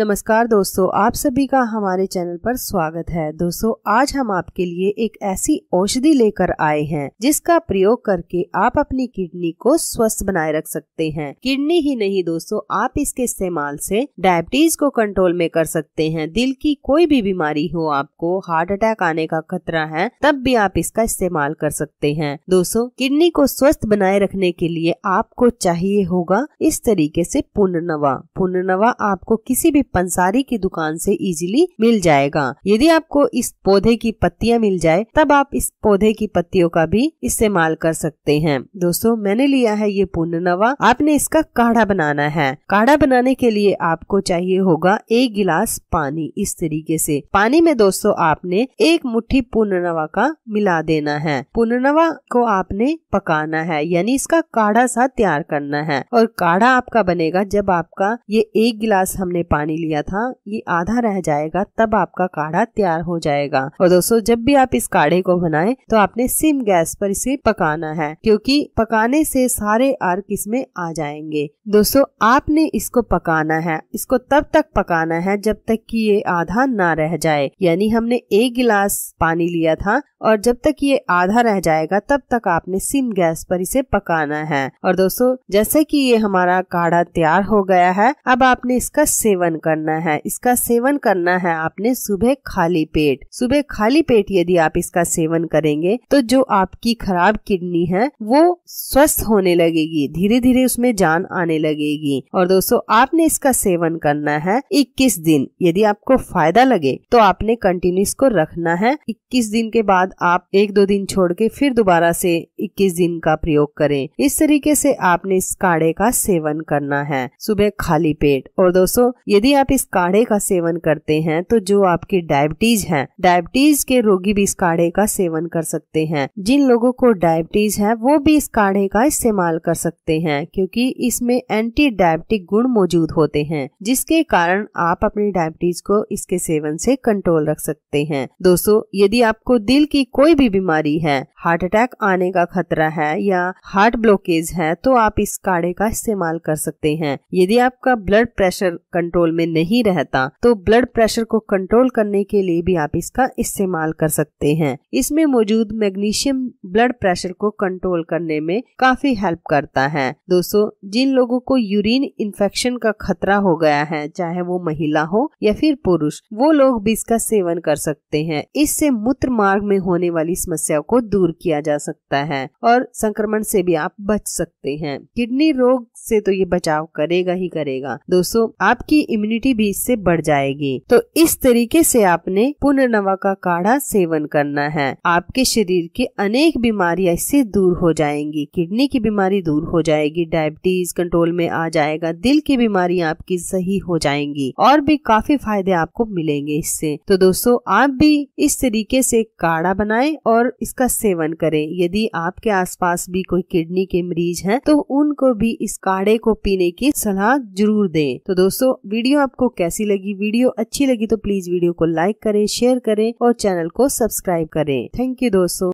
नमस्कार दोस्तों आप सभी का हमारे चैनल पर स्वागत है दोस्तों आज हम आपके लिए एक ऐसी औषधि लेकर आए हैं जिसका प्रयोग करके आप अपनी किडनी को स्वस्थ बनाए रख सकते हैं किडनी ही नहीं दोस्तों आप इसके इस्तेमाल से डायबिटीज को कंट्रोल में कर सकते हैं दिल की कोई भी बीमारी हो आपको हार्ट अटैक आने का खतरा है तब भी आप इसका इस्तेमाल कर सकते हैं दोस्तों किडनी को स्वस्थ बनाए रखने के लिए आपको चाहिए होगा इस तरीके ऐसी पुनर्नवा पुनर्नवा आपको किसी भी पंसारी की दुकान से इजीली मिल जाएगा यदि आपको इस पौधे की पत्तियां मिल जाए तब आप इस पौधे की पत्तियों का भी इस्तेमाल कर सकते हैं दोस्तों मैंने लिया है ये पूर्णनवा आपने इसका काढ़ा बनाना है काढ़ा बनाने के लिए आपको चाहिए होगा एक गिलास पानी इस तरीके से पानी में दोस्तों आपने एक मुट्ठी पूर्णनवा का मिला देना है पूर्णनवा को आपने पकाना है यानी इसका काढ़ा सा तैयार करना है और काढ़ा आपका बनेगा जब आपका ये एक गिलास हमने पानी पानी लिया था ये आधा रह जाएगा तब आपका काढ़ा तैयार हो जाएगा और दोस्तों जब भी आप इस काढ़े को बनाएं तो आपने सिम गैस पर इसे पकाना है क्योंकि पकाने से सारे अर्क इसमें आ जाएंगे दोस्तों आपने इसको पकाना है इसको तब तक पकाना है जब तक की ये आधा ना रह जाए यानी हमने एक गिलास पानी लिया था और जब तक ये आधा रह जाएगा तब तक आपने सिम गैस पर इसे पकाना है और दोस्तों जैसे कि ये हमारा काढ़ा तैयार हो गया है अब आपने इसका सेवन करना है इसका सेवन करना है आपने सुबह खाली पेट सुबह खाली पेट यदि आप इसका सेवन करेंगे तो जो आपकी खराब किडनी है वो स्वस्थ होने लगेगी धीरे धीरे उसमें जान आने लगेगी और दोस्तों आपने इसका सेवन करना है 21 दिन यदि आपको फायदा लगे तो आपने कंटिन्यू इसको रखना है 21 दिन के बाद आप एक दो दिन छोड़ के फिर दोबारा से 21 दिन का प्रयोग करें इस तरीके से आपने इस काढ़े का सेवन करना है सुबह खाली पेट और दोस्तों यदि यदि आप इस काढ़े का सेवन करते हैं तो जो आपकी डायबिटीज है डायबिटीज के रोगी भी इस काढ़े का सेवन कर सकते हैं जिन लोगों को डायबिटीज है वो भी इस काढ़े का इस्तेमाल कर सकते हैं क्योंकि इसमें एंटी डायबिटिक गुण मौजूद होते हैं जिसके कारण आप अपनी डायबिटीज को इसके सेवन से कंट्रोल रख सकते हैं दोस्तों यदि आपको दिल की कोई भी बीमारी है हार्ट अटैक आने का खतरा है या हार्ट ब्लॉकेज है तो आप इस काढ़े का इस्तेमाल कर सकते हैं यदि आपका ब्लड प्रेशर कंट्रोल में नहीं रहता तो ब्लड प्रेशर को कंट्रोल करने के लिए भी आप इसका इस्तेमाल कर सकते हैं इसमें मौजूद मैग्नीशियम ब्लड प्रेशर को कंट्रोल करने में काफी हेल्प करता है दोस्तों जिन लोगों को यूरिन इन्फेक्शन का खतरा हो गया है चाहे वो महिला हो या फिर पुरुष वो लोग भी इसका सेवन कर सकते हैं इससे मूत्र मार्ग में होने वाली समस्या को दूर किया जा सकता है और संक्रमण से भी आप बच सकते हैं किडनी रोग से तो ये बचाव करेगा ही करेगा दोस्तों आपकी इम्यून इम्यूनिटी भी इससे बढ़ जाएगी तो इस तरीके से आपने पुनर्नवा का काढ़ा सेवन करना है आपके शरीर की अनेक बीमारियां इससे दूर हो जाएंगी किडनी की बीमारी दूर हो जाएगी डायबिटीज कंट्रोल में आ जाएगा दिल की बीमारियां आपकी सही हो जाएंगी और भी काफी फायदे आपको मिलेंगे इससे तो दोस्तों आप भी इस तरीके से काढ़ा बनाएं और इसका सेवन करें यदि आपके आसपास भी कोई किडनी के मरीज हैं तो उनको भी इस काढ़े को पीने की सलाह जरूर दें तो दोस्तों वीडियो वीडियो आपको कैसी लगी वीडियो अच्छी लगी तो प्लीज वीडियो को लाइक करें शेयर करें और चैनल को सब्सक्राइब करें थैंक यू दोस्तों